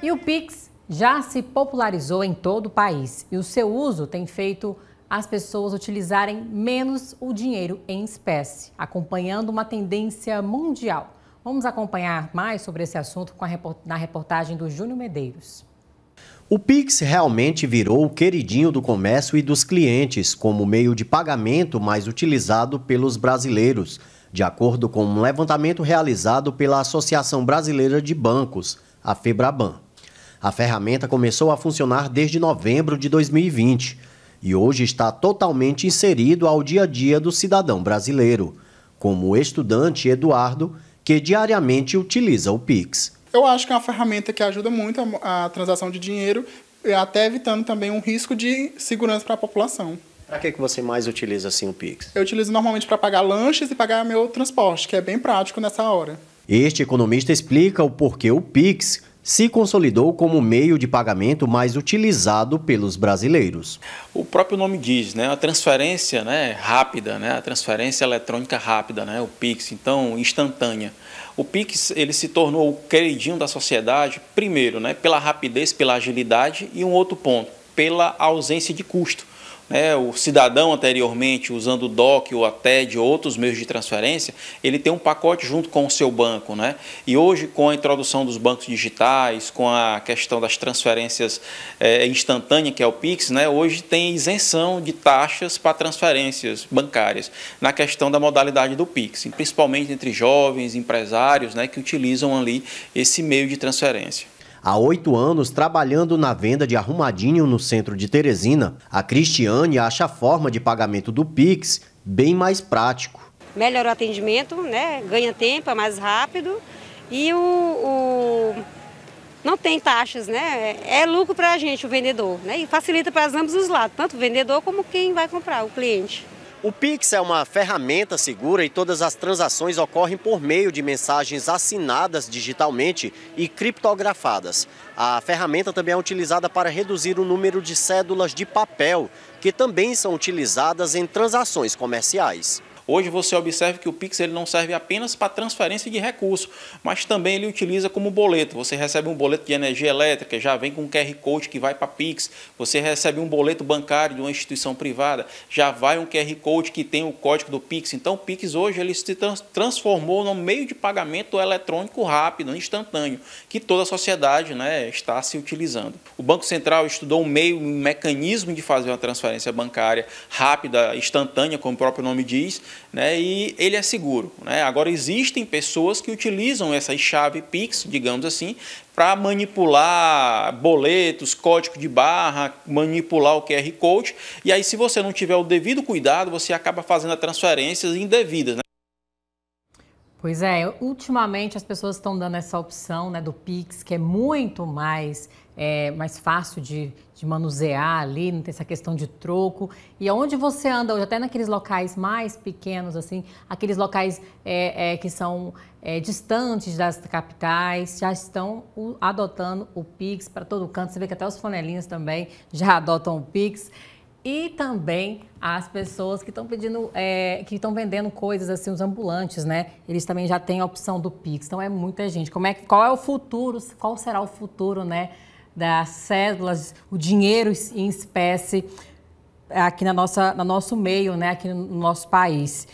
E o Pix já se popularizou em todo o país e o seu uso tem feito as pessoas utilizarem menos o dinheiro em espécie, acompanhando uma tendência mundial. Vamos acompanhar mais sobre esse assunto na reportagem do Júnior Medeiros. O Pix realmente virou o queridinho do comércio e dos clientes como meio de pagamento mais utilizado pelos brasileiros, de acordo com um levantamento realizado pela Associação Brasileira de Bancos, a Febraban. A ferramenta começou a funcionar desde novembro de 2020 e hoje está totalmente inserido ao dia a dia do cidadão brasileiro, como o estudante Eduardo, que diariamente utiliza o Pix. Eu acho que é uma ferramenta que ajuda muito a, a transação de dinheiro, até evitando também um risco de segurança para a população. Para que, que você mais utiliza assim o Pix? Eu utilizo normalmente para pagar lanches e pagar meu transporte, que é bem prático nessa hora. Este economista explica o porquê o Pix se consolidou como meio de pagamento mais utilizado pelos brasileiros. O próprio nome diz, né? A transferência né, rápida, né? A transferência eletrônica rápida, né? O Pix, então instantânea. O Pix ele se tornou o queridinho da sociedade, primeiro, né? Pela rapidez, pela agilidade e um outro ponto, pela ausência de custo né, o cidadão anteriormente usando o DOC ou a TED ou outros meios de transferência, ele tem um pacote junto com o seu banco. Né? E hoje, com a introdução dos bancos digitais, com a questão das transferências é, eh, instantâneas, que é o PIX, né, hoje tem isenção de taxas para transferências bancárias na questão da modalidade do PIX, principalmente entre jovens, empresários né, que utilizam ali esse meio de transferência. Há oito anos, trabalhando na venda de arrumadinho no centro de Teresina, a Cristiane acha a forma de pagamento do Pix bem mais prático. Melhora o atendimento, né? ganha tempo, é mais rápido e o, o... não tem taxas, né? É lucro para a gente, o vendedor, né? E facilita para ambos os lados, tanto o vendedor como quem vai comprar, o cliente. O Pix é uma ferramenta segura e todas as transações ocorrem por meio de mensagens assinadas digitalmente e criptografadas. A ferramenta também é utilizada para reduzir o número de cédulas de papel, que também são utilizadas em transações comerciais. Hoje você observa que o Pix ele não serve apenas para transferência de recurso, mas também ele utiliza como boleto. Você recebe um boleto de energia elétrica, já vem com um QR Code que vai para Pix. Você recebe um boleto bancário de uma instituição privada, já vai um QR Code que tem o código do Pix. Então o Pix hoje ele se transformou num meio de pagamento eletrônico rápido, instantâneo, que toda a sociedade né, está se utilizando. O Banco Central estudou um meio, um mecanismo de fazer uma transferência bancária rápida, instantânea, como o próprio nome diz, né, e ele é seguro. Né? Agora, existem pessoas que utilizam essa chave Pix, digamos assim, para manipular boletos, código de barra, manipular o QR Code. E aí, se você não tiver o devido cuidado, você acaba fazendo transferências indevidas. Né? Pois é, ultimamente as pessoas estão dando essa opção né, do Pix, que é muito mais, é, mais fácil de, de manusear ali, não tem essa questão de troco. E aonde você anda hoje, até naqueles locais mais pequenos, assim, aqueles locais é, é, que são é, distantes das capitais, já estão adotando o Pix para todo canto. Você vê que até os fonelinhos também já adotam o Pix e também as pessoas que estão pedindo, é, que estão vendendo coisas assim, os ambulantes, né? Eles também já têm a opção do Pix, então é muita gente. Como é que, qual é o futuro? Qual será o futuro, né? Das cédulas, o dinheiro em espécie aqui na nossa, no nosso meio, né? Aqui no nosso país.